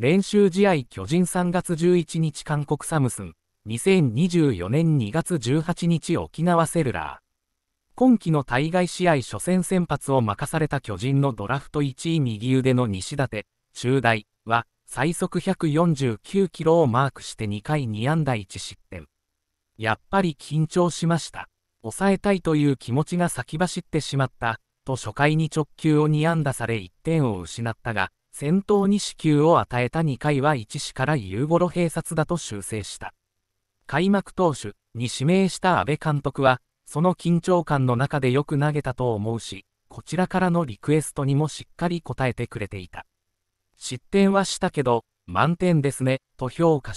練習試合巨人3月11日韓国サムスン、2024年2月18日沖縄セルラー。今季の対外試合初戦先発を任された巨人のドラフト1位右腕の西舘、中大は最速149キロをマークして2回2安打1失点。やっぱり緊張しました。抑えたいという気持ちが先走ってしまった、と初回に直球を2安打され1点を失ったが、戦闘に支給を与えた2回は1死から夕頃閉殺だと修正した。開幕投手に指名した安倍監督は、その緊張感の中でよく投げたと思うし、こちらからのリクエストにもしっかり応えてくれていた。失点はしたけど、満点ですね、と評価し